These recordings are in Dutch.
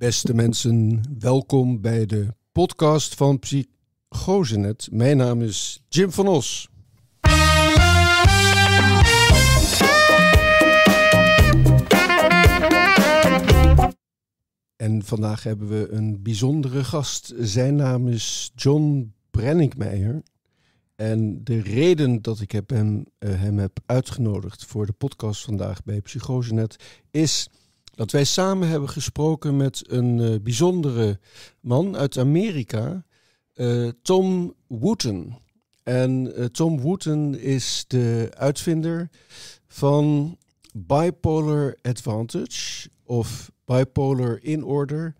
Beste mensen, welkom bij de podcast van Psychosenet. Mijn naam is Jim van Os. En vandaag hebben we een bijzondere gast. Zijn naam is John Brenningmeijer. En de reden dat ik hem, eh, hem heb uitgenodigd voor de podcast vandaag bij Psychosenet is dat wij samen hebben gesproken met een eh, bijzondere man uit Amerika, eh, Tom Wooten. En eh, Tom Wooten is de uitvinder van Bipolar Advantage of Bipolar in Order.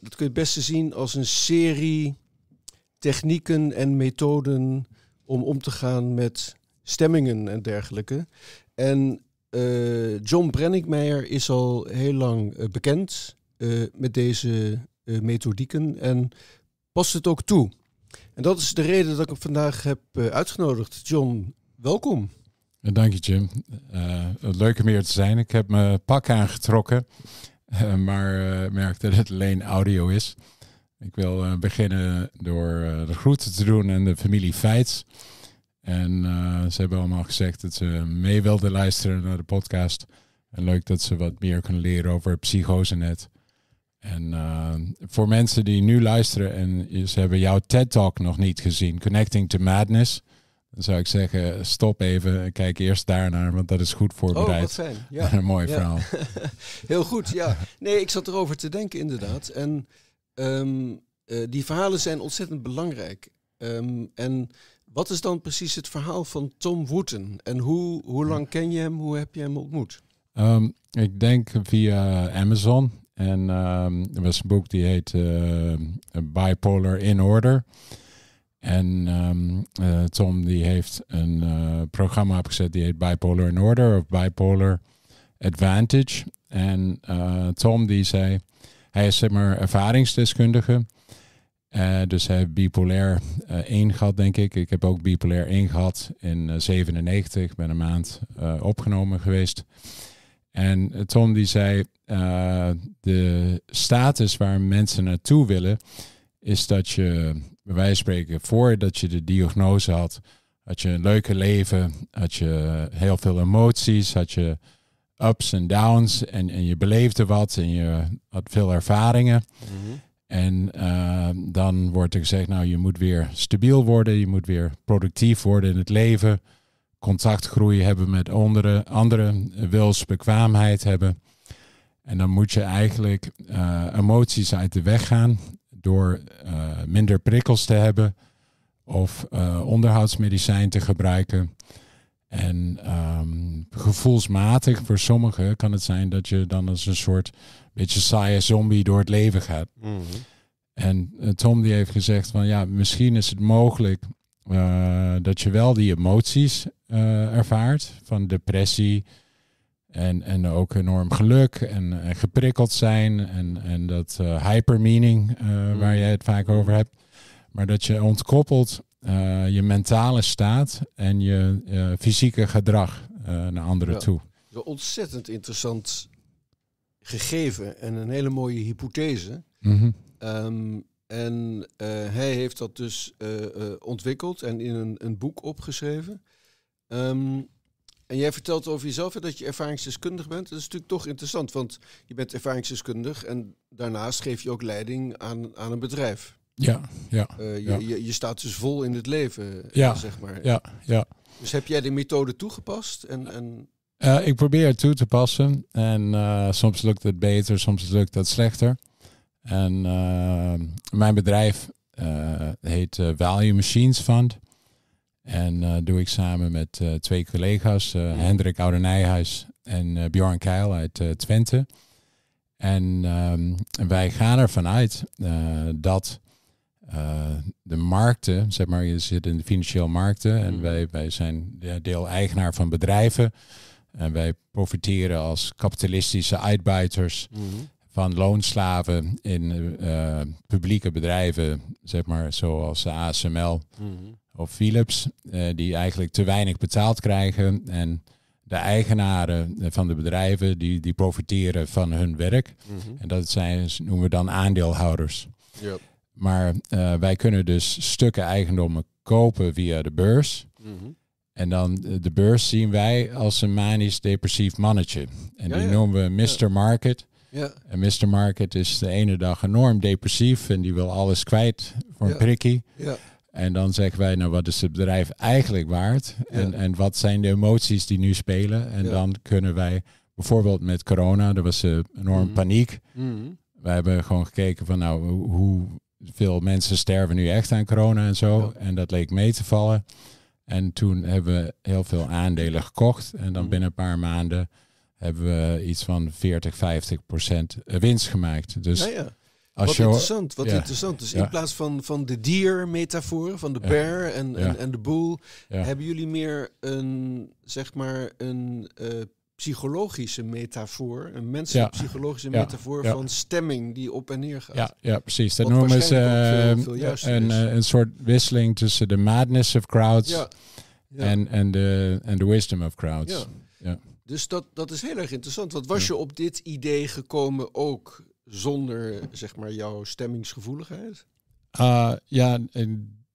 dat kun je het beste zien als een serie technieken en methoden om om te gaan met stemmingen en dergelijke. En eh, John Brenninkmeijer is al heel lang eh, bekend eh, met deze methodieken en past het ook toe. En dat is de reden dat ik hem vandaag heb uitgenodigd. John, welkom. Dank je, Jim. Uh, leuk om hier te zijn. Ik heb mijn pak aangetrokken, maar uh, merk dat het alleen audio is. Ik wil beginnen door de groeten te doen en de familie Feits. En eh, ze hebben allemaal gezegd dat ze mee wilden luisteren naar de podcast. En leuk dat ze wat meer kunnen leren over psychose net. En eh, voor mensen die nu luisteren en ze hebben jouw TED Talk nog niet gezien, Connecting to Madness, dan zou ik zeggen, stop even en kijk eerst daarnaar, want dat is goed voorbereid. Oh, wat fijn. Ja. een mooi verhaal. Heel goed, ja. Nee, ik zat erover te denken inderdaad. En ehm, eh, die verhalen zijn ontzettend belangrijk. Ehm, en wat is dan precies het verhaal van Tom Wooten? En hoe, hoe lang ken je hem? Hoe heb je hem ontmoet? Ehm, ik denk via Amazon. En ehm, er was een boek die heet eh, Bipolar in Order. En ehm, eh, Tom die heeft een uh, programma opgezet die heet Bipolar in Order of Bipolar Advantage. En Tom die zei, hij is zeg maar ervaringsdeskundige. Eh, dus hij heeft bipolair 1 eh, gehad, denk ik. Ik heb ook bipolair 1 gehad in 97. Eh, ben een maand opgenomen geweest. En Tom die zei, de status waar mensen naartoe willen, is dat je, bij wijze van spreken, voordat je de diagnose had, had je een leuke leven, had je heel veel emoties, had je ups en downs en, en je beleefde wat en je had veel ervaringen. Mhm. En eh, dan wordt er gezegd, nou je moet weer stabiel worden, je moet weer productief worden in het leven, contactgroei hebben met anderen, andere eh, wilsbekwaamheid hebben. En dan moet je eigenlijk eh, emoties uit de weg gaan door minder prikkels te hebben of onderhoudsmedicijn te gebruiken. En ehm, gevoelsmatig voor sommigen kan het zijn dat je dan als een soort beetje saaie zombie door het leven gaat. Mhm. En eh, Tom die heeft gezegd van ja, misschien is het mogelijk eh, dat je wel die emoties eh, ervaart van depressie en, en ook enorm geluk en, geprikkeld zijn en, en dat hypermeaning waar mhm. jij het vaak over hebt. Maar dat je ontkoppelt eh, je mentale staat en je eh, fysieke gedrag eh, naar anderen ja. toe. Een ontzettend interessant gegeven en een hele mooie hypothese. Mhm. Ehm, en hij heeft dat dus ontwikkeld en in een, een boek opgeschreven. Ehm, en jij vertelt over jezelf dat je ervaringsdeskundig bent. Dat is natuurlijk toch interessant, want je bent ervaringsdeskundig en daarnaast geef je ook leiding aan, aan een bedrijf. Ja, ja, eh, je, Je, je, staat dus vol in het leven, eh, ja, zeg maar. Ja, ja. Dus heb jij de methode toegepast? En, en... Eh, ik probeer het toe te passen. En soms lukt het beter, soms lukt het slechter. En mijn bedrijf heet Value Machines Fund. En doe ik samen met twee collega's, Hendrik Oudenijhuis en Bjorn Keil uit Twente. En, ehm, wij gaan ervan uit dat eh, de markten, zeg maar, je zit in de financiële markten en mhm. wij, wij zijn deel-eigenaar van bedrijven. En wij profiteren als kapitalistische uitbuiters mhm. van loonslaven in eh, publieke bedrijven, zeg maar, zoals ASML mhm. of Philips, eh, die eigenlijk te weinig betaald krijgen. En de eigenaren van de bedrijven, die, die profiteren van hun werk. En dat zijn, noemen we dan aandeelhouders. Yep. Maar eh, wij kunnen dus stukken eigendommen kopen via de beurs. Mm -hmm. En dan eh, de beurs zien wij als een manisch-depressief mannetje. En die noemen we Mr. Ja. Market. En Mr. Market is de ene dag enorm depressief en die wil alles kwijt voor een prikkie. En dan zeggen wij, nou wat is het bedrijf eigenlijk waard? En, en wat zijn de emoties die nu spelen? En dan kunnen wij, bijvoorbeeld met corona, er was een eh, enorm mhm. paniek. Mm We hebben gewoon gekeken van nou, hoe veel mensen sterven nu echt aan corona en zo. En dat leek mee te vallen. En toen hebben we heel veel aandelen gekocht. En dan mhm. binnen een paar maanden hebben we iets van 40, 50 procent eh, winst gemaakt. Dus ja, nou ja. Als wat je... interessant, wat interessant. Dus in plaats van, van de dier-metafoor, van de bear en, en, de boel, hebben jullie meer een, zeg maar, een eh, psychologische metafoor, een menselijke psychologische metafoor van stemming die op en neer gaat. Ja, ja precies. Dat noemen ze ehm, een, eh, een soort wisseling tussen de madness of crowds en en de wisdom of crowds. Ja. Dus dat, dat is heel erg interessant. Want was je op dit idee gekomen ook zonder zeg maar jouw stemmingsgevoeligheid? Ah, ja, ik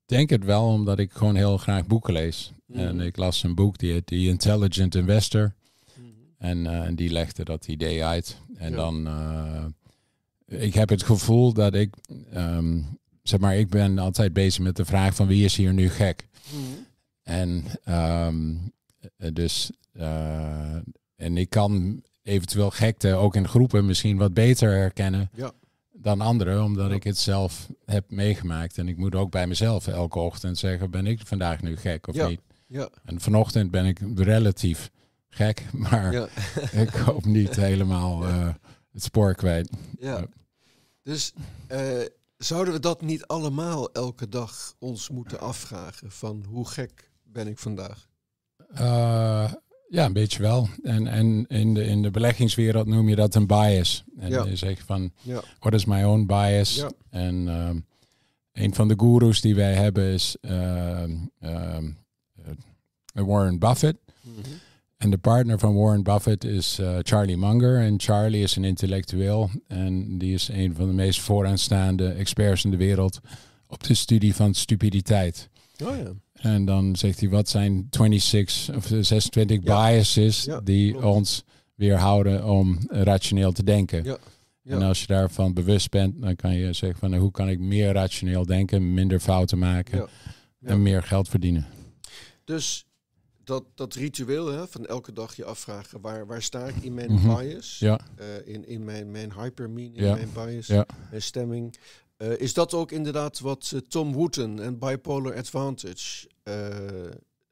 denk het wel, omdat ik gewoon heel graag boeken lees. Mhm. En ik las een boek die heet The Intelligent Investor. Eh, en die legde dat idee uit. En dan, eh, ik heb het gevoel dat ik, ehm, zeg maar, ik ben altijd bezig met de vraag van wie is hier nu gek? Mhm. En ehm, eh, dus, en ik kan eventueel gekte ook in groepen misschien wat beter herkennen. Dan anderen, omdat ik het zelf heb meegemaakt. En ik moet ook bij mezelf elke ochtend zeggen: ben ik vandaag nu gek of niet? Ja. En vanochtend ben ik relatief gek, maar ik hoop niet helemaal eh, het spoor kwijt. Ja. Dus eh, zouden we dat niet allemaal elke dag ons moeten afvragen van hoe gek ben ik vandaag? Eh, ja, een beetje wel. En, en in, de, in de beleggingswereld noem je dat een bias. En je zegt van, ja. what is my own bias? En ehm, een van de gurus die wij hebben is ehm, ehm, Warren Buffett. Mhm. En de partner van Warren Buffett is eh, Charlie Munger. En Charlie is een intellectueel en die is een van de meest vooraanstaande experts in de wereld op de studie van stupiditeit. Oh ja. En dan zegt hij, wat zijn 26 of 26 biases die ons weerhouden om rationeel te denken? En als je daarvan bewust bent, dan kan je zeggen van nou, hoe kan ik meer rationeel denken, minder fouten maken en meer geld verdienen. Dus dat, dat ritueel hè, van elke dag je afvragen waar, waar sta ik in mijn mhm. bias, ja. Eh, in, in mijn, mijn hypermeaning, ja. mijn bias, ja. mijn stemming. Eh, is dat ook inderdaad wat eh, Tom Wooten en Bipolar Advantage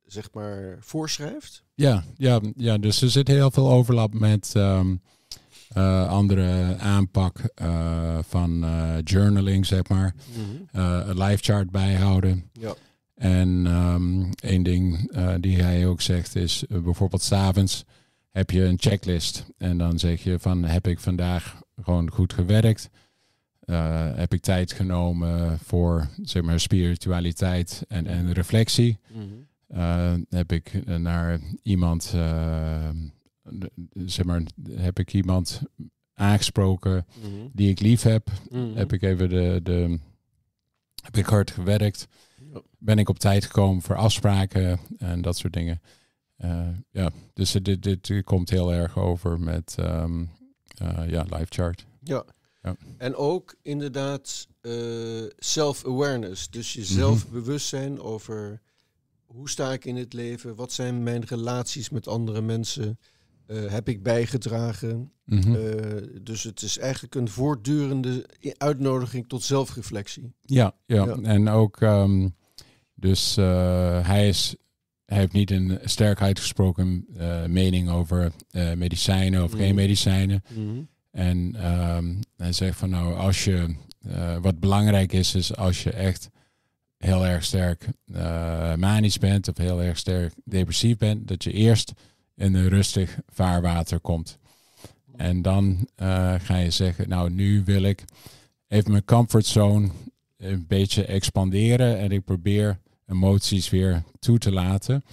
zeg maar voorschrijft? Ja, ja, ja, dus er zit heel veel overlap met ehm, andere aanpak van journaling, zeg maar. Mm een life chart bijhouden. Ja. En ehm, één ding eh, die hij ook zegt is bijvoorbeeld eh, bijvoorbeeld s'avonds heb je een checklist. En dan zeg je van heb ik vandaag gewoon goed gewerkt? Eh, heb ik tijd genomen voor zeg maar, spiritualiteit en, en mhm. reflectie? Mhm. heb ik naar iemand, zeg maar, heb ik iemand aangesproken mhm. die ik lief heb? Heb ik even de, de, heb ik hard gewerkt? ben ik op tijd gekomen voor afspraken en dat soort dingen. Eh, ja, dus dit, komt heel erg over met ehm, eh, ja, live chart. Ja. ja. En ook inderdaad eh, self-awareness. Dus je mhm. zelfbewustzijn over hoe sta ik in het leven? Wat zijn mijn relaties met andere mensen? heb ik bijgedragen? Mhm. dus het is eigenlijk een voortdurende uitnodiging tot zelfreflectie. Ja, ja. en ook ehm, dus eh, hij, is, heeft niet een sterk uitgesproken eh, mening over eh, medicijnen of geen mm. medicijnen. Mm. En ehm, hij zegt van nou, als je, wat belangrijk is, is als je echt heel erg sterk manisch bent of heel erg sterk depressief bent, dat je eerst in een rustig vaarwater komt. En dan ga je zeggen, nou nu wil ik even mijn comfortzone een beetje expanderen en ik probeer emoties weer toe te laten.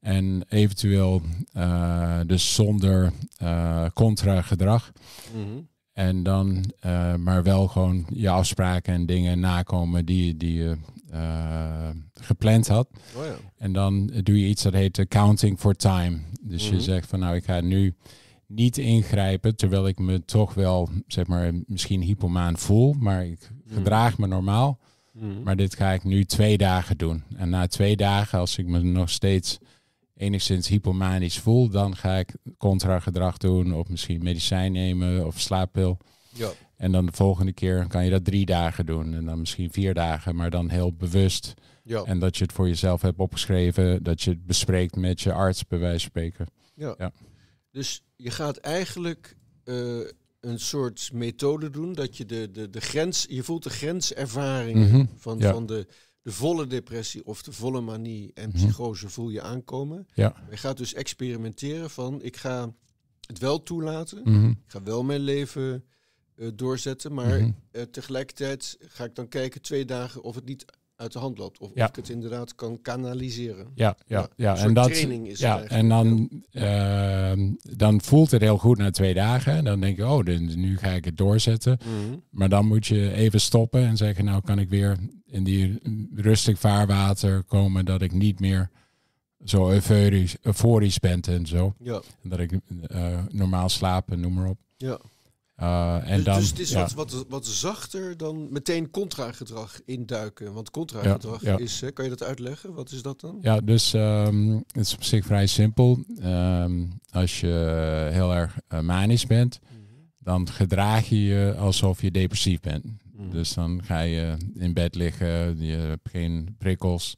En eventueel eh, dus zonder eh, contra-gedrag. Mhm. En dan eh, maar wel gewoon je afspraken en dingen nakomen die, die je gepland had. Oh ja. En dan doe je iets dat heet accounting for time. Dus je mhm. zegt van nou ik ga nu niet ingrijpen, terwijl ik me toch wel, zeg maar, misschien hypomaan voel, maar ik mhm. gedraag me normaal. Mhm. Maar dit ga ik nu twee dagen doen. En na twee dagen, als ik me nog steeds enigszins hypomanisch voel, dan ga ik contragedrag doen of misschien medicijn nemen of slaappil. Ja. En dan de volgende keer kan je dat drie dagen doen en dan misschien vier dagen, maar dan heel bewust. Ja. En dat je het voor jezelf hebt opgeschreven, dat je het bespreekt met je arts, bij wijze van spreken. Ja. ja. Dus je gaat eigenlijk eh, een soort methode doen dat je de, de, de grens, je voelt de grenservaring mhm. van, van de, de volle depressie of de volle manie en mhm. psychose voel je aankomen. Ja. Je gaat dus experimenteren van ik ga het wel toelaten, mhm. ik ga wel mijn leven eh, doorzetten, maar eh, tegelijkertijd ga ik dan kijken twee dagen of het niet uit de hand loopt. Of, of ik het inderdaad kan kanaliseren. Ja, ja, ja. en dat, training is ja, En dan, ehm, dan voelt het heel goed na twee dagen. En dan denk je, oh, nu ga ik het doorzetten. Mhm. Maar dan moet je even stoppen en zeggen, nou kan ik weer in die rustig vaarwater komen dat ik niet meer zo euforisch, euforisch bent en zo. Ja. En dat ik eh, normaal slaap en noem maar op. Ja. Eh, en dus-, dus, het is wat, wat, wat zachter dan meteen contra gedrag induiken. Want contra gedrag is, eh, kan je dat uitleggen? Wat is dat dan? Ja, dus ehm, het is op zich vrij simpel. Ehm, als je heel erg eh, manisch bent, mhm. dan gedraag je je alsof je depressief bent. Mhm. Dus dan ga je in bed liggen, je hebt geen prikkels.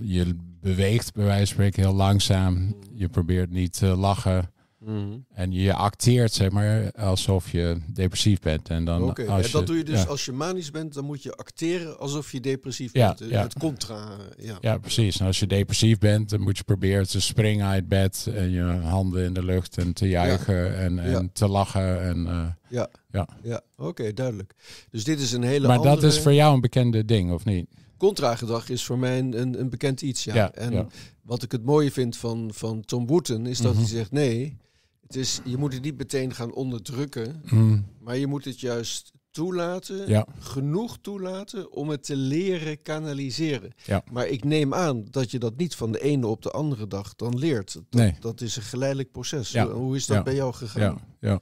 je beweegt bij wijze van spreken heel langzaam. Mhm. Je probeert niet te lachen. Mhm. En je acteert zeg maar alsof je depressief bent. En dan als dat je, doe je dus als je manisch bent, dan moet je acteren alsof je depressief bent. Ja. Het contra. Eh, ja, ja precies. Nou, als je depressief bent, dan moet je proberen te springen uit bed en je handen in de lucht en te juichen en, en te lachen. En, eh, ja, ja. ja. oké, duidelijk. Dus dit is een hele. Maar dat is voor jou een bekende ding, of niet? Contra-gedrag is voor mij een, een, bekend iets. Ja. en wat ik het mooie vind van, van Tom Wooten is dat mhm. hij zegt: nee het je moet het niet meteen gaan onderdrukken, hmm. maar je moet het juist toelaten, genoeg toelaten om het te leren kanaliseren. Maar ik neem aan dat je dat niet van de ene op de andere dag dan leert. Dat, is een geleidelijk proces. Hoe is dat bij jou gegaan? Ja.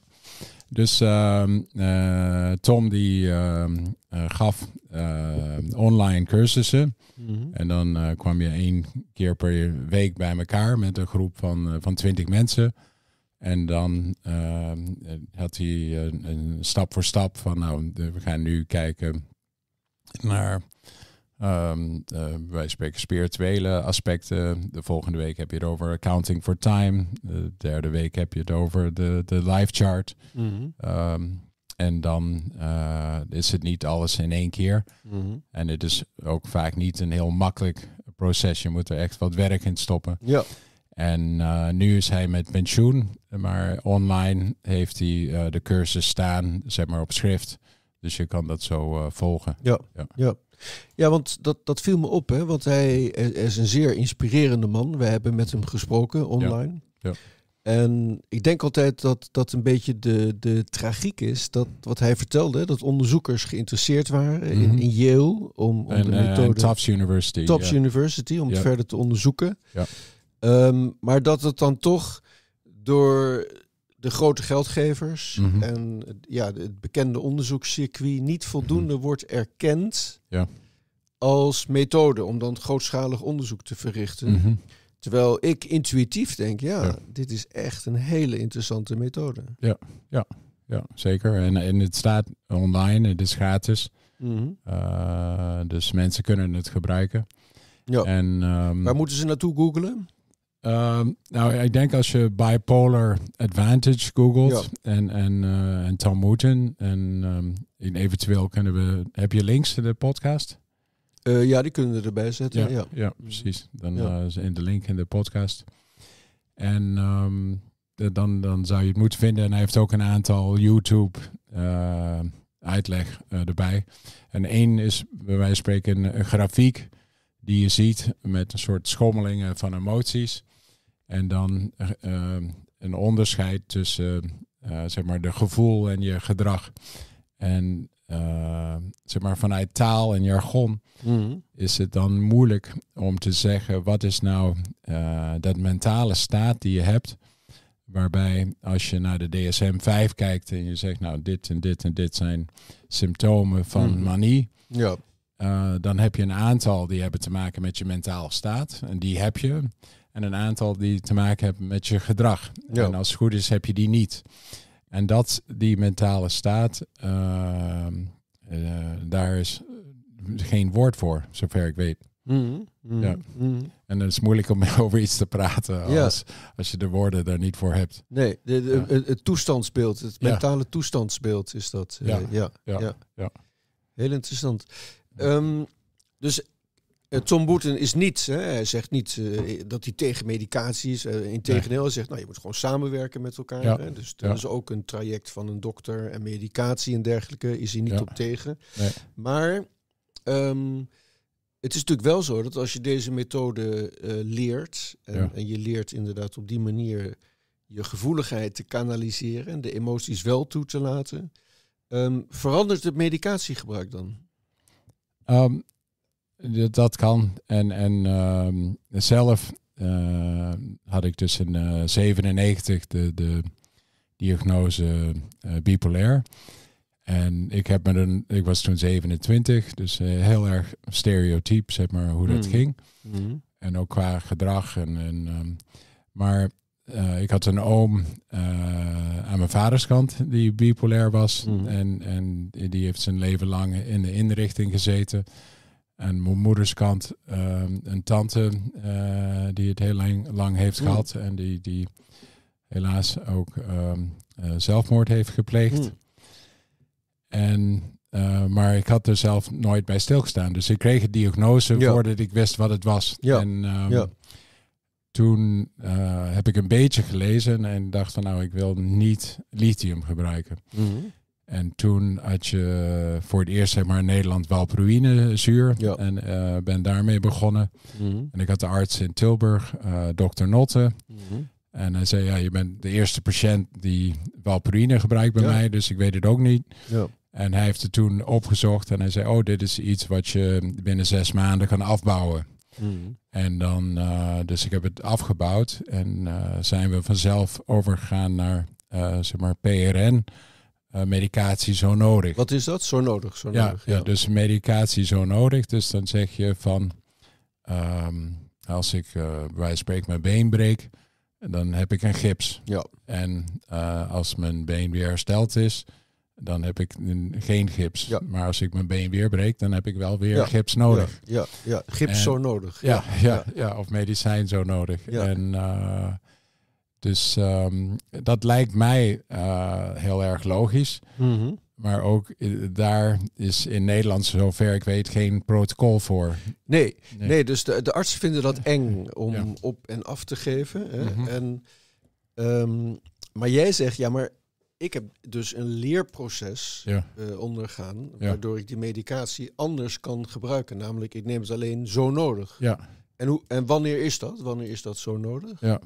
Dus ehm, eh, Tom die ehm, eh, gaf eh, online cursussen. Mhm. En dan kwam je één keer per week bij elkaar met een groep van, van twintig mensen. En dan ehm, had hij eh, een, stap voor stap van, nou, we gaan nu kijken naar, ehm, eh, wij spreken spirituele aspecten. De volgende week heb je het over accounting for time. De derde week heb je het over de, de life chart. Mhm. Ehm, en dan eh, is het niet alles in één keer. Mhm. En het is ook vaak niet een heel makkelijk proces. Je moet er echt wat werk in stoppen. Ja. En eh, nu is hij met pensioen, maar online heeft hij eh, de cursus staan, zeg maar op schrift. Dus je kan dat zo eh, volgen. Ja, ja, ja. ja. want dat, dat viel me op, hè? want hij is een zeer inspirerende man. We hebben met hem gesproken online. Ja. En ik denk altijd dat dat een beetje de, de tragiek is. Dat wat hij vertelde, dat onderzoekers geïnteresseerd waren in, mhm. Yale om, om de methode. Tufts University. Tufts University, om het verder te onderzoeken. Ja. Ehm, maar dat het dan toch door de grote geldgevers mhm. en ja, het bekende onderzoekscircuit niet mhm. voldoende wordt erkend ja. als methode om dan grootschalig onderzoek te verrichten. Mhm. Terwijl ik intuïtief denk, ja, dit is echt een hele interessante methode. Ja, ja, ja zeker. En, en het staat online, het is gratis. Eh, dus mensen kunnen het gebruiken. Ja. En, ehm, Waar moeten ze naartoe googelen? Ehm, nou, ik denk als je bipolar advantage googelt en, en, uh, en Tom Wooten en ehm, in eventueel kunnen we... Heb je links in de podcast? Eh, ja, die kunnen we erbij zetten. Ja, ja. Mm. precies. Dan ja. Eh, in de link in de podcast. En ehm, dan, dan zou je het moeten vinden. En hij heeft ook een aantal YouTube uitleg erbij. En één is bij wijze van spreken een grafiek die je ziet met een soort schommelingen van emoties. En dan eh, eh, een onderscheid tussen eh, zeg maar de gevoel en je gedrag. En zeg maar vanuit taal en jargon mhm. is het dan moeilijk om te zeggen wat is nou dat mentale staat die je hebt. Waarbij als je naar de DSM-5 kijkt en je zegt nou dit en dit en dit zijn symptomen van mhm. manie. Ja. dan heb je een aantal die hebben te maken met je mentale staat. En die heb je. En een aantal die te maken hebben met je gedrag. Ja. En als het goed is, heb je die niet. En dat, die mentale staat, ehm, eh, daar is geen woord voor, zover ik weet. Mhm, mhm, ja. Mhm. En het is moeilijk om over iets te praten als, als je de woorden daar niet voor hebt. Nee, de, de, het toestandsbeeld, het mentale toestandsbeeld is dat. Eh, ja, ja, ja. Heel interessant. Um, dus eh, Tom Boeten is niet, hè, hij zegt niet eh, dat hij tegen medicatie is. Uh, eh, Integendeel, hij zegt, nou, je moet gewoon samenwerken met elkaar. Hè? Dus er is ook een traject van een dokter en medicatie en dergelijke, is hij niet op tegen. Maar ehm, het is natuurlijk wel zo dat als je deze methode leert, en, en, je leert inderdaad op die manier je gevoeligheid te kanaliseren en de emoties wel toe te laten, ehm, verandert het medicatiegebruik dan? Um, dat kan. En, en ehm, zelf eh, had ik dus in 1997 eh, de, de diagnose eh, bipolair. En ik, heb met een, ik was toen 27, dus heel erg stereotyp, zeg maar, hoe dat mm. ging. Mm. En ook qua gedrag. En, en ehm, maar ik had een oom aan mijn vaders kant die bipolair was. Mm. En, en die heeft zijn leven lang in de inrichting gezeten aan mijn moeders kant ehm, een tante eh, die het heel lang, lang heeft mm. gehad en die, die helaas ook ehm, eh, zelfmoord heeft gepleegd. Mm. En, eh, maar ik had er zelf nooit bij stilgestaan. Dus ik kreeg een diagnose voordat ik wist wat het was. Ja. En ehm, ja. toen heb ik een beetje gelezen en dacht van nou, ik wil niet lithium gebruiken. Mm en toen had je voor het eerst zeg maar in Nederland valproïnezuur. En eh, ben daarmee begonnen. Mhm. En ik had de arts in Tilburg, eh, dokter Notte. Mhm. En hij zei, ja, je bent de eerste patiënt die valproïne gebruikt bij mij, dus ik weet het ook niet. En hij heeft het toen opgezocht en hij zei, oh, dit is iets wat je binnen zes maanden kan afbouwen. Mhm. En dan, eh, dus ik heb het afgebouwd en zijn we vanzelf overgegaan naar, zeg maar, PRN. Eh, medicatie zo nodig. Wat is dat? Zo nodig? Zo ja, nodig ja. ja, dus medicatie zo nodig. Dus dan zeg je van, ehm, als ik uh, bij spreek mijn been breek, dan heb ik een gips. Ja. En eh, als mijn been weer hersteld is, dan heb ik geen gips. Ja. Maar als ik mijn been weer breek, dan heb ik wel weer gips nodig. Ja, ja, ja. gips zo nodig. Ja ja, ja, of medicijn zo nodig. En dus ehm, dat lijkt mij eh, heel erg logisch. Mhm. Maar ook eh, daar is in Nederland, zover ik weet, geen protocol voor. Nee, nee. dus de, de, artsen vinden dat eng om op en af te geven. Hè? Mhm. en, ehm, maar jij zegt, ja, maar ik heb dus een leerproces eh, ondergaan, waardoor ik die medicatie anders kan gebruiken. Namelijk, ik neem ze alleen zo nodig. Ja. En, hoe, en wanneer is dat? Wanneer is dat zo nodig? Ja.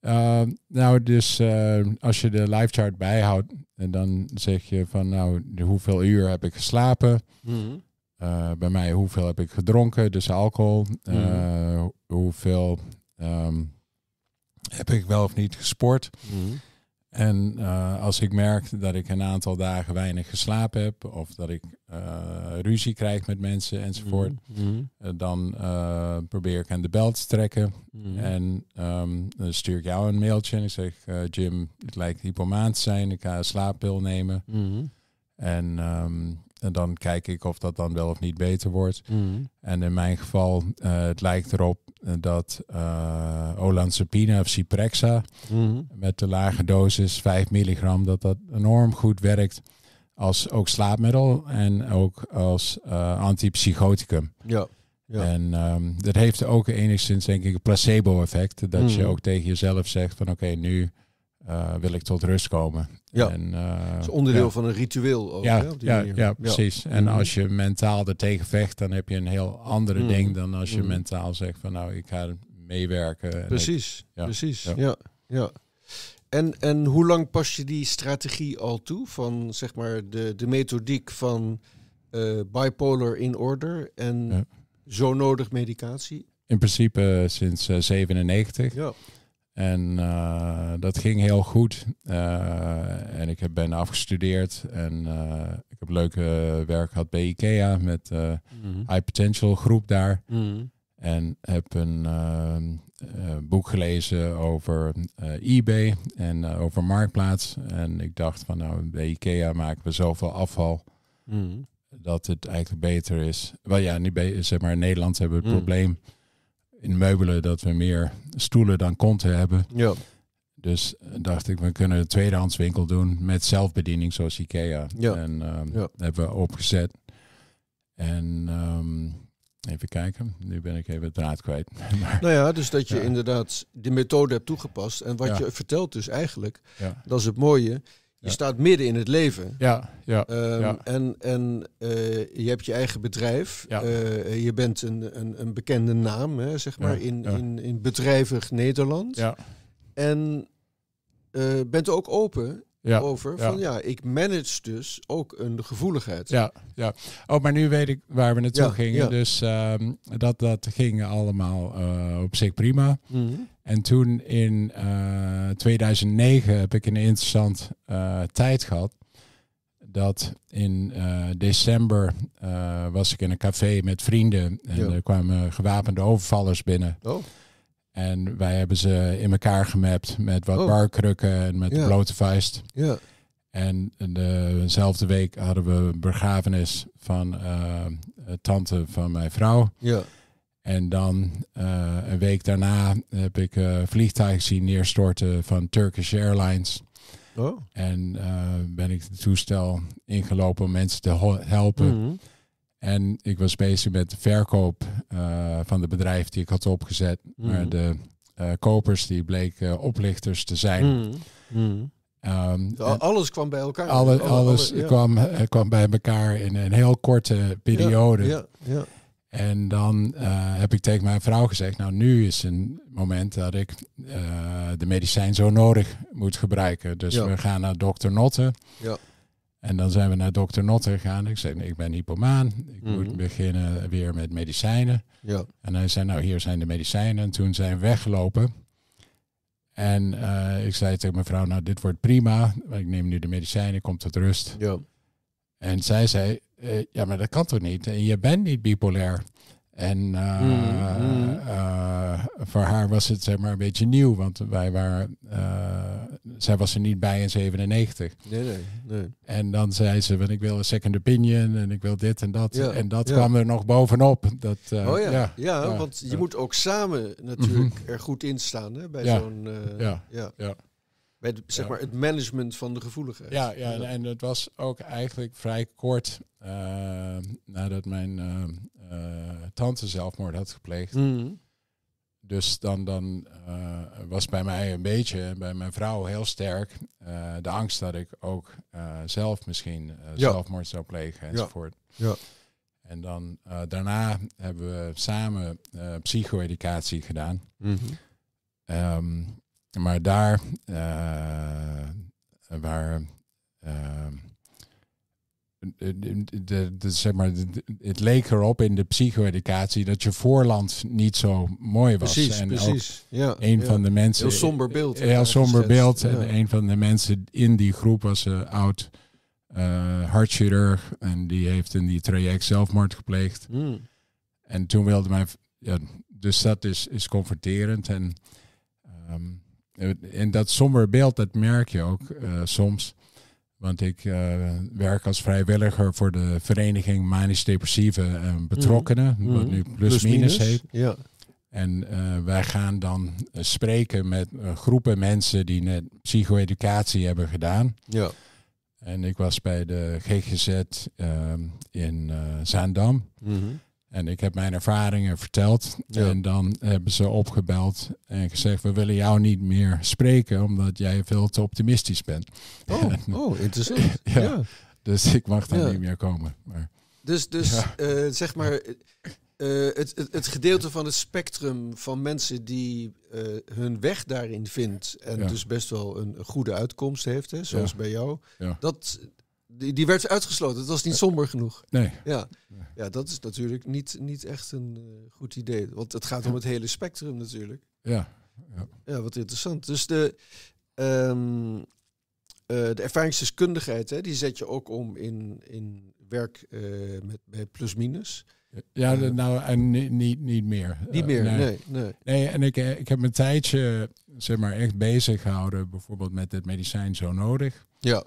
Ehm, nou, dus ehm, als je de live chart bijhoudt en dan zeg je van nou, hoeveel uur heb ik geslapen? Mhm. Eh, bij mij hoeveel heb ik gedronken, dus alcohol. Eh, mhm. Hoeveel ehm, heb ik wel of niet gesport? Mm en eh, als ik merk dat ik een aantal dagen weinig geslapen heb of dat ik uh, ruzie krijg met mensen enzovoort, mhm, mhm. Eh, dan probeer ik aan de bel te trekken. Mhm. En ehm, dan stuur ik jou een mailtje en ik zeg, Jim, het lijkt hypomaan te zijn, ik ga een slaappil nemen. En ehm, en dan kijk ik of dat dan wel of niet beter wordt. Mhm. En in mijn geval, uh, het lijkt erop eh, dat uh, olanzapine of Ciprexa mhm. met de lage dosis 5 milligram, dat dat enorm goed werkt als ook slaapmiddel en ook als antipsychoticum. Ja. Ja. En ehm, dat heeft ook enigszins, denk ik, een placebo-effect. Dat je mhm. ook tegen jezelf zegt van oké, nu eh, wil ik tot rust komen. Ja. En, eh, is onderdeel van een ritueel. Ook, ja, hè, ja, ja, precies. En mhm. als je mentaal er tegen vecht, dan heb je een heel andere mhm. ding dan als je mhm. mentaal zegt van nou, ik ga meewerken. Precies, precies. Ja. Ja. En, en hoe lang pas je die strategie al toe van zeg maar de, de methodiek van eh, bipolar in order en zo nodig medicatie? In principe sinds 97. Ja. En eh, dat ging heel goed. Eh, en ik heb, ben afgestudeerd en eh, ik heb leuke werk gehad bij IKEA met mm High Potential groep daar. Mhm. En heb een ehm, boek gelezen over eBay en over Marktplaats. En ik dacht van nou, bij IKEA maken we zoveel afval. Mhm. Dat het eigenlijk beter is. Wel ja, nu zeg maar in Nederland hebben we het mhm. probleem in meubelen dat we meer stoelen dan konten hebben. Ja. Dus eh, dacht ik, we kunnen een tweedehands winkel doen met zelfbediening zoals IKEA. Ja. En um, hebben we opgezet. En ehm, even kijken, nu ben ik even het draad kwijt. maar, nou ja, dus dat je inderdaad die methode hebt toegepast. En wat je vertelt dus eigenlijk, dat is het mooie. Je staat midden in het leven. Ja, ja. Ehm, en, en eh, je hebt je eigen bedrijf. Ja. Eh, je bent een, een, een bekende naam, hè, zeg maar, in, In, in bedrijvig Nederland. Ja. En uh, bent ook open ja, over. Van ja. ik manage dus ook een gevoeligheid. Ja, ja. Oh, maar nu weet ik waar we naartoe ja, gingen. Dus ehm, dat, dat ging allemaal op zich prima. Mhm. En toen in 2009 eh, heb ik een interessant eh, tijd gehad. Dat in eh, december was ik in een café met vrienden en er kwamen gewapende overvallers binnen. Oh. En wij hebben ze in elkaar gemapt met wat oh. barkrukken en met de blote vuist. Ja. En dezelfde week hadden we een begrafenis van tante van mijn vrouw. Ja. En dan eh, een week daarna heb ik eh, vliegtuigen zien neerstorten van Turkish Airlines. Oh. En eh, ben ik het toestel ingelopen om mensen te helpen. Mhm. En ik was bezig met de verkoop van de bedrijf die ik had opgezet. Mhm. Maar de kopers die bleken oplichters te zijn. Mhm. Ehm, alles kwam bij elkaar. Alle, alles kwam, kwam bij elkaar in een heel korte periode. Ja, ja, en dan eh, heb ik tegen mijn vrouw gezegd, nou nu is een moment dat ik eh, de medicijn zo nodig moet gebruiken. Dus we gaan naar dokter Notte. Ja. En dan zijn we naar dokter Notte gegaan. Ik zei, ik ben hypomaan. Ik moet mhm. beginnen weer met medicijnen. Ja. En hij zei, nou hier zijn de medicijnen. En toen zijn we weggelopen. En eh, ik zei tegen mijn vrouw, nou dit wordt prima. Ik neem nu de medicijnen, komt tot rust. Ja. En zij zei, eh, ja, maar dat kan toch niet? En je bent niet bipolair. En eh, mm, mm. Eh, voor haar was het zeg maar een beetje nieuw, want wij waren, zij was er niet bij in 97. Nee, nee, En dan zei ze, van ik wil een second opinion en ik wil dit en dat. en dat kwam er nog bovenop. Dat, oh ja, ja, want je moet ook samen natuurlijk mhm. er goed in staan hè, bij zo'n... ja. ja. Bij zeg maar het management van de gevoeligen. Ja, ja, en, en dat was ook eigenlijk vrij kort eh, nadat mijn uh, tante zelfmoord had gepleegd. Mhm. Dus dan, dan was bij mij een beetje, bij mijn vrouw heel sterk, de angst dat ik ook zelf misschien zelfmoord zou plegen enzovoort. Ja. ja. En dan daarna hebben we samen psycho-educatie gedaan. Mm maar daar eh, waar ehm, de, zeg maar, het leek erop in de psycho-educatie dat je voorland niet zo mooi was. en precies. Ook ja, een van de mensen. Heel somber beeld. Heel somber beeld. En een van de mensen in die groep was een oud eh, hartchirurg. En die heeft in die traject zelfmoord gepleegd. Hmm. En toen wilde mij. Ja, dus dat is, is confronterend. En. Ehm, en dat somber beeld, dat merk je ook eh, soms. Want ik eh, werk als vrijwilliger voor de vereniging Manisch Depressieve en mhm. Betrokkenen, mm wat mhm. nu Plus, Minus, heet. Ja. En eh, wij gaan dan spreken met groepen mensen die net psycho-educatie hebben gedaan. Ja. En ik was bij de GGZ ehm, in Zaandam. Mm en ik heb mijn ervaringen verteld. En dan hebben ze opgebeld en gezegd: We willen jou niet meer spreken, omdat jij veel te optimistisch bent. Oh, oh interessant. ja, Dus ik mag daar niet meer komen. Maar, dus dus eh, zeg maar. Eh, het, het, het, gedeelte van het spectrum van mensen die eh, hun weg daarin vindt en dus best wel een goede uitkomst heeft, hè, zoals bij jou, dat, die, die werd uitgesloten. Het was niet somber genoeg. Nee. Ja, ja dat is natuurlijk niet, niet echt een eh, goed idee. Want het gaat om het hele spectrum natuurlijk. Ja. Ja, ja wat interessant. Dus de, ehm, eh, de ervaringsdeskundigheid, hè, die zet je ook om in, in werk eh, met, bij plus-minus. Ja, nou, en niet, niet, niet meer. Niet meer, nee. nee. en ik, ik heb een tijdje, zeg maar, echt bezig gehouden, bijvoorbeeld met het medicijn zo nodig. Ja.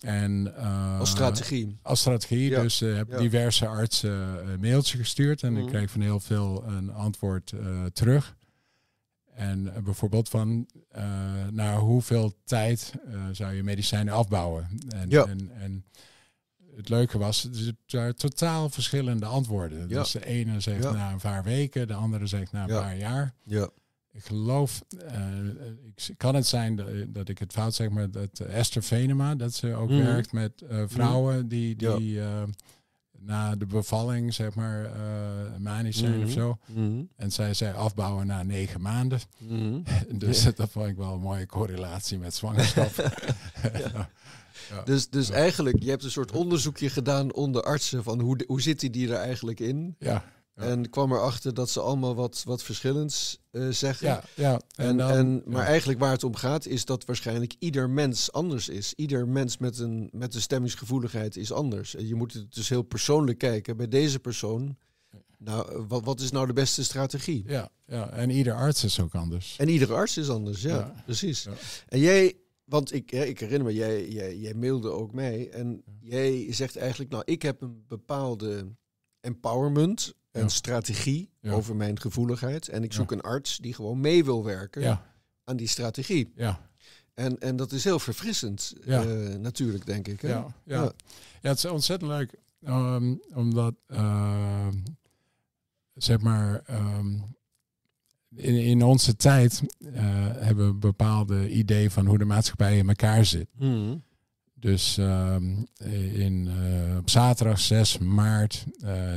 En, eh, als strategie. Als strategie. Dus uh, heb diverse artsen eh, een mailtje gestuurd en ik mhm. kreeg van heel veel een antwoord terug. En bijvoorbeeld van naar hoeveel tijd zou je medicijnen afbouwen? En, ja. en, het leuke was, er zijn totaal verschillende antwoorden. Dus de ene zegt na een paar weken, de andere zegt na een paar jaar. Ja ik geloof, eh, ik, kan het zijn dat, ik het fout zeg, maar dat eh, Esther Venema, dat ze ook mhm. werkt met eh, mhm. vrouwen die, die na de bevalling, zeg maar, manisch zijn of mhm. zo. En zij zei afbouwen na negen maanden. dus dat vond ik wel een mooie correlatie met zwangerschap. Dus, dus eigenlijk, je hebt een soort onderzoekje gedaan onder artsen van hoe, de, hoe zitten die er eigenlijk in? Ja. En kwam erachter dat ze allemaal wat, wat verschillends eh, zeggen. Ja, ja. En, en, maar eigenlijk waar het om gaat is dat waarschijnlijk ieder mens anders is. Ieder mens met een, met een stemmingsgevoeligheid is anders. En je moet het dus heel persoonlijk kijken. Bij deze persoon, nou, wat, wat is nou de beste strategie? Ja, ja, en ieder arts is ook anders. En ieder arts is anders, ja, precies. En jij want ik, ik herinner me, jij, jij, jij mailde ook mij. En jij zegt eigenlijk, nou, ik heb een bepaalde empowerment een strategie over mijn gevoeligheid. En ik zoek een arts die gewoon mee wil werken aan die strategie. Ja. En, en dat is heel verfrissend, uh, natuurlijk, denk ik. Hè? Ja, ja. ja. het is ontzettend leuk, ehm, omdat, ehm, zeg maar, ehm, in, in onze tijd eh, hebben we een bepaalde ideeën van hoe de maatschappij in elkaar zit. Hmm. Dus ehm, in, eh, op zaterdag 6 maart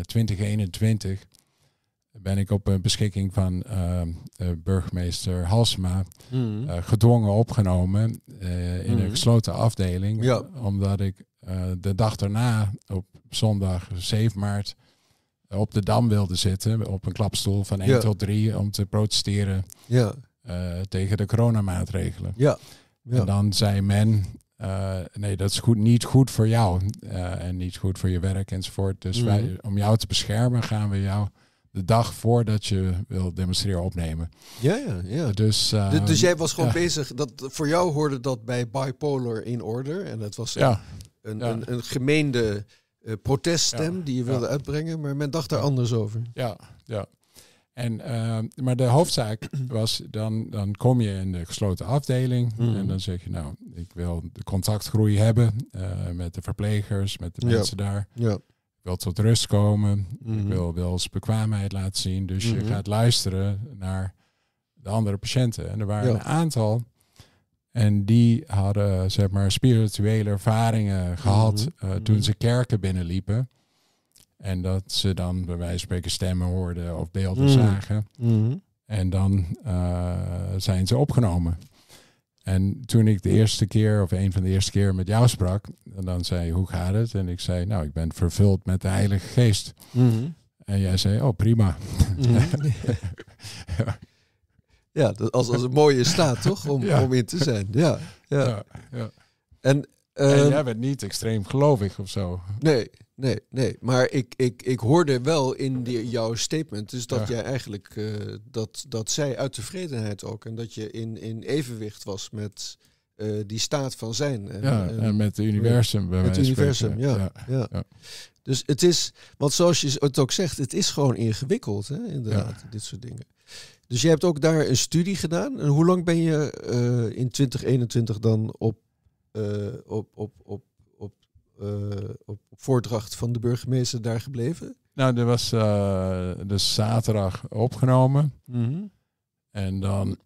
2021 eh, ben ik op een eh, beschikking van ehm, burgemeester Halsema hmm. gedwongen opgenomen in een hmm. gesloten afdeling. Omdat ik de dag daarna, op zondag 7 maart, op de Dam wilde zitten. Op een klapstoel van 1 tot 3 om te protesteren ja. tegen de coronamaatregelen. En dan zei men, eh, nee, dat is goed, niet goed voor jou eh, en niet goed voor je werk enzovoort. Dus wij, mhm. om jou te beschermen gaan we jou de dag voordat je wil demonstreren opnemen. Ja, ja, ja. Dus, dus ehm, jij was gewoon bezig, dat, voor jou hoorde dat bij Bipolar in Order en dat was Een, Een, een, gemeende eh, proteststem die je wilde uitbrengen, maar men dacht daar anders over. Ja, ja. En, eh, maar de hoofdzaak was, dan, dan kom je in de gesloten afdeling hmm. en dan zeg je, nou, ik wil de contactgroei hebben eh, met de verplegers, met de mensen daar. Ik wil tot rust komen, ik hmm. wil wel eens bekwaamheid laten zien. Dus je hmm. gaat luisteren naar de andere patiënten. En er waren een aantal en die hadden, zeg maar, spirituele ervaringen gehad eh, toen ze kerken binnenliepen. En dat ze dan bij wijze van spreken stemmen hoorden of beelden mm. zagen. Mm. En dan eh, zijn ze opgenomen. En toen ik de eerste keer, of een van de eerste keer met jou sprak, en dan zei je hoe gaat het? En ik zei, nou, ik ben vervuld met de Heilige Geest. Mm. En jij zei, oh, prima. Mm ja, als, als een mooie staat, toch? Om, om in te zijn. Ja, ja. En, en ehm, jij bent niet extreem gelovig of zo. Nee, Nee, nee. Maar ik, ik, ik hoorde wel in die, jouw statement dus dat jij eigenlijk eh, dat, dat zij uit tevredenheid ook en dat je in, in evenwicht was met eh, die staat van zijn. En, ja, met het universum. Bij het universum, ja, ja. Dus het is, want zoals je het ook zegt, het is gewoon ingewikkeld, hè, inderdaad, dit soort dingen. Dus je hebt ook daar een studie gedaan. En hoe lang ben je eh, in 2021 dan op, op, op, op eh, op voordracht van de burgemeester daar gebleven? Nou, dat was eh, dus zaterdag opgenomen. Mhm. En dan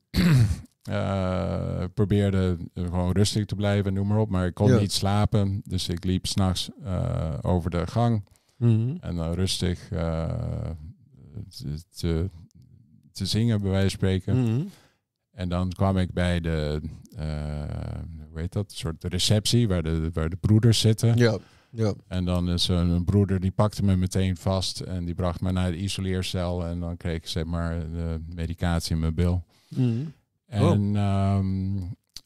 Uh, probeerde gewoon rustig te blijven, noem maar op. Maar ik kon niet slapen. Dus ik liep s'nachts uh, over de gang. Mhm. En dan rustig te, te, zingen, bij wijze van spreken. Mhm. En dan kwam ik bij de eh, weet dat, een soort receptie waar de, waar de broeders zitten. Ja. Ja. En dan is een broeder die pakte me meteen vast en die bracht me naar de isoleercel en dan kreeg ik zeg maar de medicatie in mijn bil. Mhm. En oh. ehm,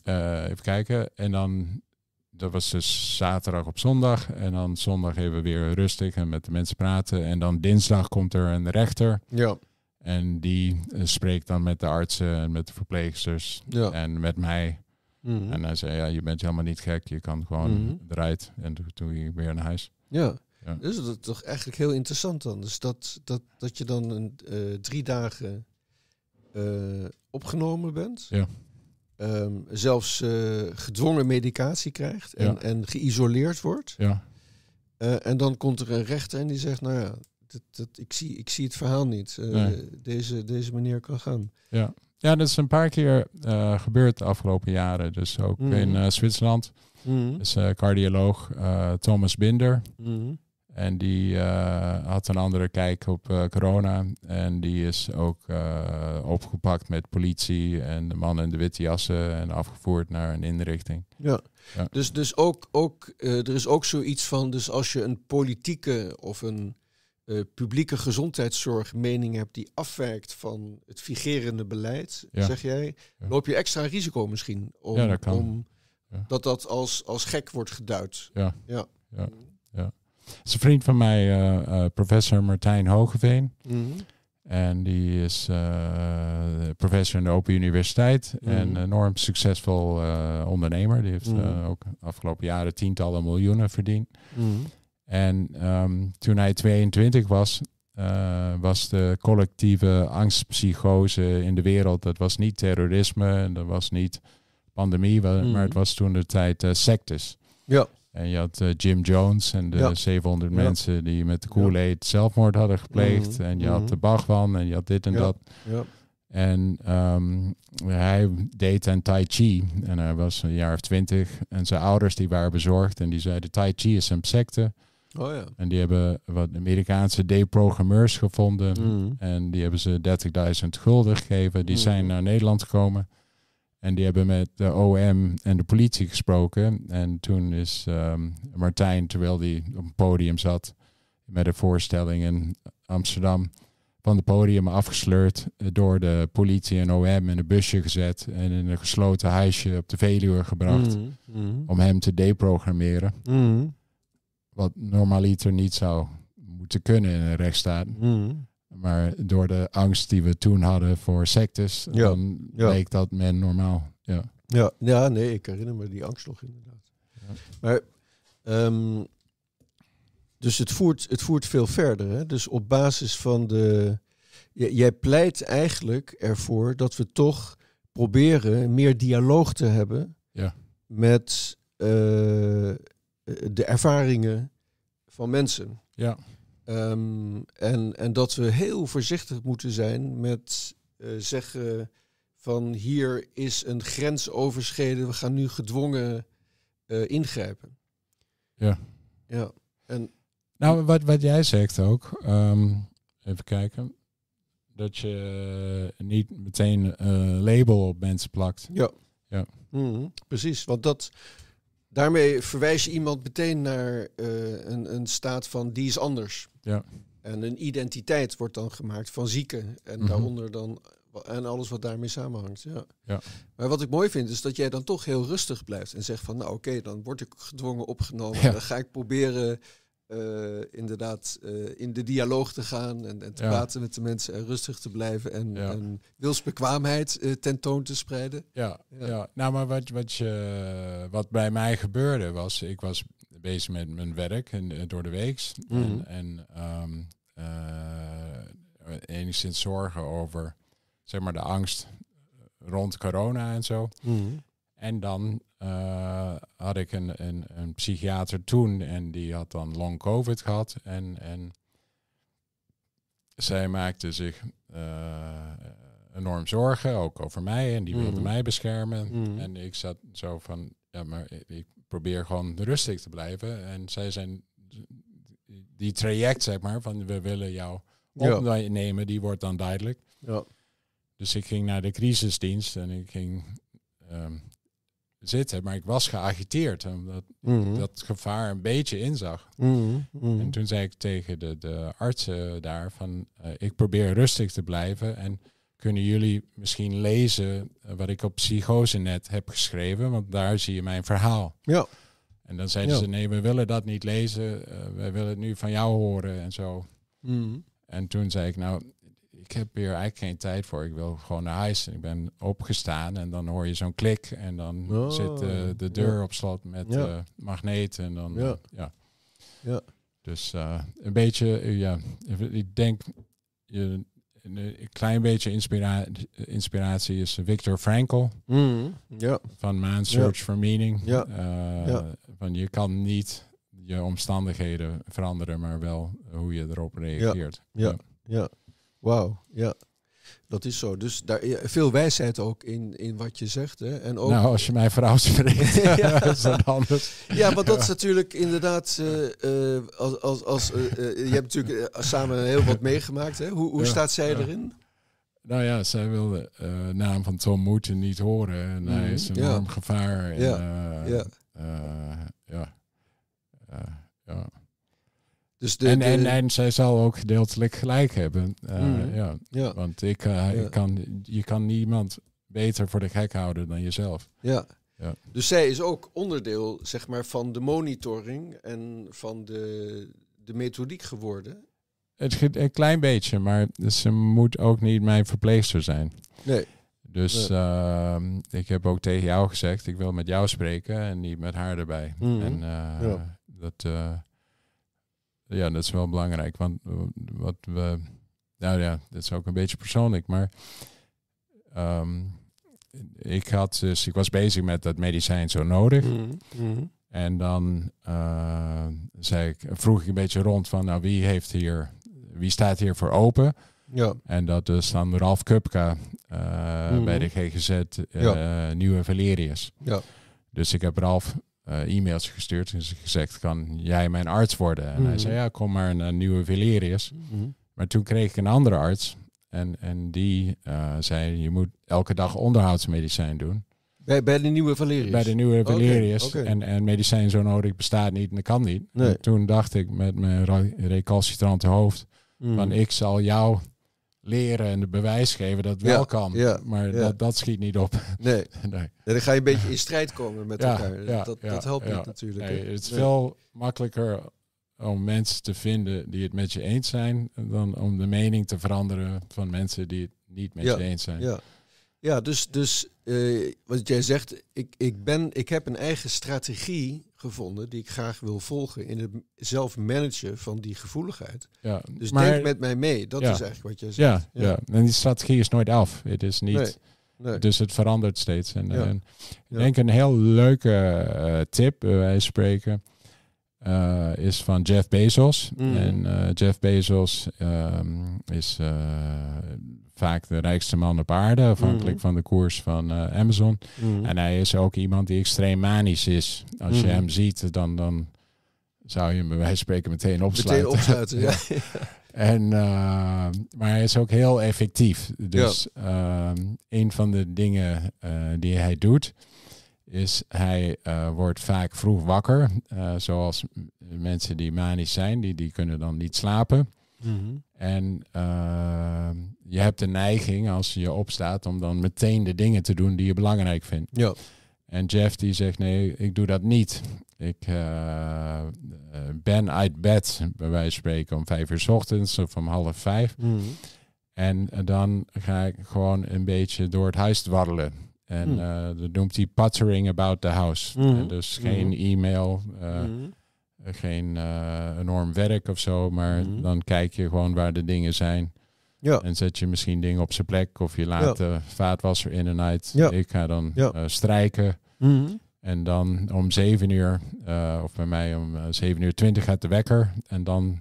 eh, even kijken. En dan, dat was dus zaterdag op zondag. En dan zondag even weer rustig en met de mensen praten. En dan dinsdag komt er een rechter. Ja. En die eh, spreekt dan met de artsen en met de verpleegsters ja. en met mij. Mhm. En hij zei, ja, je bent helemaal niet gek, je kan gewoon mm En toen, weer naar huis. Ja. dus dat is toch eigenlijk heel interessant dan. Dus dat, dat, dat je dan een, eh, drie dagen eh, opgenomen bent. Ja. Ehm, zelfs eh, gedwongen medicatie krijgt en, en geïsoleerd wordt. Ja. en dan komt er een rechter en die zegt, nou ja, dat, dat, ik, zie, ik zie het verhaal niet. deze, deze manier kan gaan. Ja. Ja, dat is een paar keer eh, gebeurd de afgelopen jaren. Dus ook mm. in eh, Zwitserland. Mm. is is eh, cardioloog Thomas Binder. Mm. En die had een andere kijk op corona. En die is ook opgepakt met politie en de man in de witte jassen en afgevoerd naar een inrichting. Ja, ja. dus, dus ook, ook er is ook zoiets van, dus als je een politieke of een eh, publieke gezondheidszorg mening hebt die afwerkt van het vigerende beleid, zeg jij, loop je extra risico misschien om, dat, om dat, dat als, als gek wordt geduid. Ja. ja. ja. Het is een vriend van mij, eh, eh, professor Martijn Hogeveen. Mhm. En die is professor in de Open Universiteit mhm. en enorm succesvol ondernemer. Die heeft mhm. ook de afgelopen jaren tientallen miljoenen verdiend. En ehm, toen hij 22 was, eh, was de collectieve angstpsychose in de wereld. Dat was niet terrorisme en dat was niet pandemie, hmm. maar het was toen de tijd uh, sectes. Ja. En je had eh, Jim Jones en de 700 mensen die met de Kool-Aid zelfmoord hadden gepleegd. Hmm. En je had hmm. de Bhagwan en je had dit en dat. Ja. En ehm, hij deed een Tai Chi. En hij was een jaar of twintig. En zijn ouders die waren bezorgd. En die zeiden, Tai Chi is een secte. Oh ja. En die hebben wat Amerikaanse deprogrammeurs gevonden. Mm. En die hebben ze 30.000 gulden gegeven. Die mm. zijn naar Nederland gekomen. En die hebben met de OM en de politie gesproken. En toen is ehm, Martijn, terwijl hij op een podium zat met een voorstelling in Amsterdam, van het podium afgesleurd eh, door de politie en OM in een busje gezet en in een gesloten huisje op de Veluwe gebracht mm. om hem te deprogrammeren wat normaliter niet zou moeten kunnen in een rechtsstaat. Hmm. Maar door de angst die we toen hadden voor sectes, dan leek dat men normaal. Ja. Ja, ja, nee, ik herinner me die angst nog inderdaad. Ja. Maar, ehm, dus het voert, het voert veel verder. Hè? Dus op basis van de. jij pleit eigenlijk ervoor dat we toch proberen meer dialoog te hebben ja. met eh, eh, de ervaringen van mensen. Ja. Ehm, en, en dat we heel voorzichtig moeten zijn met eh, zeggen van hier is een grens overschreden, we gaan nu gedwongen eh, ingrijpen. Ja. Ja. En, nou, wat, wat jij zegt ook, ehm, even kijken, dat je niet meteen uh, label op mensen plakt. Ja. ja. Mhm, precies, want dat, Daarmee verwijs je iemand meteen naar eh, een, een staat van die is anders. Ja. En een identiteit wordt dan gemaakt van zieken. En mhm. daaronder dan en alles wat daarmee samenhangt. Ja. Maar wat ik mooi vind is dat jij dan toch heel rustig blijft en zegt van nou oké, dan word ik gedwongen opgenomen. Dan ga ik proberen eh, inderdaad eh, in de dialoog te gaan en, en te praten met de mensen en rustig te blijven en, ja. en wilsbekwaamheid uh, tentoon te spreiden. Ja, ja, nou maar wat, wat, je, wat bij mij gebeurde was, ik was bezig met mijn werk en, door de week mhm. en, en ehm, enigszins zorgen over zeg maar de angst rond corona en zo. Mhm. En dan eh, had ik een, een, psychiater toen en die had dan long covid gehad. En, en zij maakte zich eh, enorm zorgen, ook over mij. En die wilde mhm. mij beschermen. Mhm. En ik zat zo van, ja, maar ik probeer gewoon rustig te blijven. En zij zijn, die traject zeg maar, van we willen jou opnemen, die wordt dan duidelijk. Ja. Dus ik ging naar de crisisdienst en ik ging ehm, zitten. Maar ik was geagiteerd, omdat mhm. dat gevaar een beetje inzag. Mhm, mhm. En toen zei ik tegen de, de artsen daar van, eh, ik probeer rustig te blijven. En kunnen jullie misschien lezen eh, wat ik op net heb geschreven? Want daar zie je mijn verhaal. Ja. En dan zeiden ze, nee, we willen dat niet lezen. Eh, wij willen het nu van jou horen en zo. En toen zei ik, nou, ik heb hier eigenlijk geen tijd voor. Ik wil gewoon naar huis. En ik ben opgestaan en dan hoor je zo'n klik. En dan oh, zit eh, de deur op slot met ja. Eh, magneet. En dan, ja. ja. Dus eh, een beetje, ja, ik denk, je, een klein beetje inspiratie is Victor Frankl. Mm, van Man's Search for Meaning. Ja. van je kan niet je omstandigheden veranderen, maar wel hoe je erop reageert. ja. ja. Wauw, ja. Dat is zo. Dus daar, veel wijsheid ook in, in wat je zegt. Hè? En ook... Nou, als je mijn vrouw spreekt, ja. is dat anders. Ja, want dat is natuurlijk inderdaad... Eh, eh, als, als, als, eh, je hebt natuurlijk samen heel wat meegemaakt. Hè? Hoe, hoe staat zij erin? Nou ja, zij wilde de naam van Tom Moeten niet horen. En hij mhm, is een enorm gevaar. En, ja. ja. ja. Dus de, en, de, en, en zij zal ook gedeeltelijk gelijk hebben. Eh, mm. ja. Want eh, ik, kan, je kan niemand beter voor de gek houden dan jezelf. Ja. ja. Dus zij is ook onderdeel zeg maar, van de monitoring en van de, de methodiek geworden. Het, een klein beetje, maar ze moet ook niet mijn verpleegster zijn. Nee. Dus ehm, ik heb ook tegen jou gezegd, ik wil met jou spreken en niet met haar erbij. Mm. En eh, ja. dat ja, dat is wel belangrijk. Want wat we. Nou ja, dat is ook een beetje persoonlijk, maar. Ehm, ik had dus, ik was bezig met dat medicijn zo nodig. Mhm, mhm. En dan eh, zei ik, vroeg ik een beetje rond van, nou wie heeft hier, wie staat hier voor open? Ja. En dat is dan Ralf Kupka uh, bij mhm. de GGZ eh, Nieuwe Valerius. Ja. Dus ik heb Ralf eh, e-mails gestuurd en gezegd, kan jij mijn arts worden? En hij mhm. zei, ja, kom maar naar Nieuwe Valerius. Mhm. Maar toen kreeg ik een andere arts en, en die eh, zei, je moet elke dag onderhoudsmedicijn doen. Bij, bij, de nieuwe Valerius? Bij de nieuwe Valerius. En, en medicijn zo nodig bestaat niet en dat kan niet. toen dacht ik met mijn recalcitrante hoofd... van mhm. ik zal jou leren en de bewijs geven dat wel kan. Ja, maar Dat, dat schiet niet op. Nee. nee. Dan ga je een beetje in strijd komen met elkaar. dat, dat helpt natuurlijk. het is veel makkelijker om mensen te vinden die het met je eens zijn, dan om de mening te veranderen van mensen die het niet met je eens zijn. Ja, ja dus, dus eh, wat jij zegt, ik, ik, ben, ik heb een eigen strategie gevonden die ik graag wil volgen in het zelf managen van die gevoeligheid. Ja, dus maar, denk met mij mee, dat is eigenlijk wat jij zegt. Ja, ja, en die strategie is nooit af. Het is niet. Dus het verandert steeds. En, ik denk een heel leuke eh, tip, bij wij spreken, eh, is van Jeff Bezos. Mm. En eh, Jeff Bezos ehm, is vaak de rijkste man op aarde, afhankelijk mhm. van de koers van eh, Amazon. Mhm. En hij is ook iemand die extreem manisch is. Als je mhm. hem ziet, dan, dan zou je hem bij spreken meteen opsluiten. Meteen opsluiten, ja. En, eh, maar hij is ook heel effectief. Dus ehm, een van de dingen eh, die hij doet, is hij wordt vaak vroeg wakker. zoals mensen die manisch zijn, die, die kunnen dan niet slapen. Mhm. En ehm, je hebt de neiging als je opstaat om dan meteen de dingen te doen die je belangrijk vindt. Ja. En Jeff die zegt nee, ik doe dat niet. Ik eh, eh, ben uit bed, bij wijze van spreken, om vijf uur s ochtends of om half vijf. Mhm. En eh, dan ga ik gewoon een beetje door het huis dwarrelen. En mm. dat noemt hij puttering about the house. Mhm. dus geen e-mail geen eh, enorm werk of zo, maar mhm. dan kijk je gewoon waar de dingen zijn. Ja. En zet je misschien dingen op zijn plek of je laat de vaatwasser in en uit. Ja. Ik ga dan uh, strijken. Mhm. En dan om zeven uur, eh, of bij mij om zeven uur twintig gaat de wekker. En dan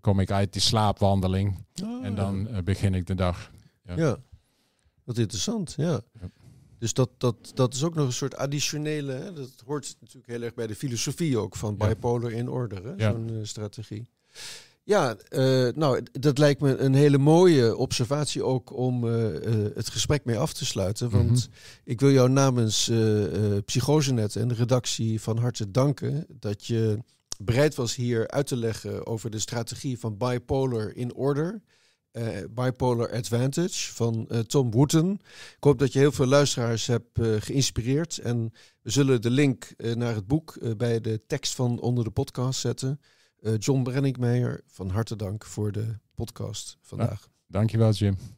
kom ik uit die slaapwandeling. Ah. En dan begin ik de dag. Ja. dat interessant. Ja. Dus dat, dat, dat is ook nog een soort additionele. Hè? Dat hoort natuurlijk heel erg bij de filosofie ook van bipolar in orde. zo'n eh, strategie. Ja, eh, nou, dat lijkt me een hele mooie observatie ook om eh, het gesprek mee af te sluiten. Want mhm. ik wil jou namens Psychosenet en de redactie van harte danken dat je bereid was hier uit te leggen over de strategie van bipolar in order. Eh, bipolar Advantage van eh, Tom Wooten. Ik hoop dat je heel veel luisteraars hebt eh, geïnspireerd. En we zullen de link naar het boek bij de tekst van onder de podcast zetten. John Brenningmeijer, van harte dank voor de podcast vandaag. dankjewel, Jim.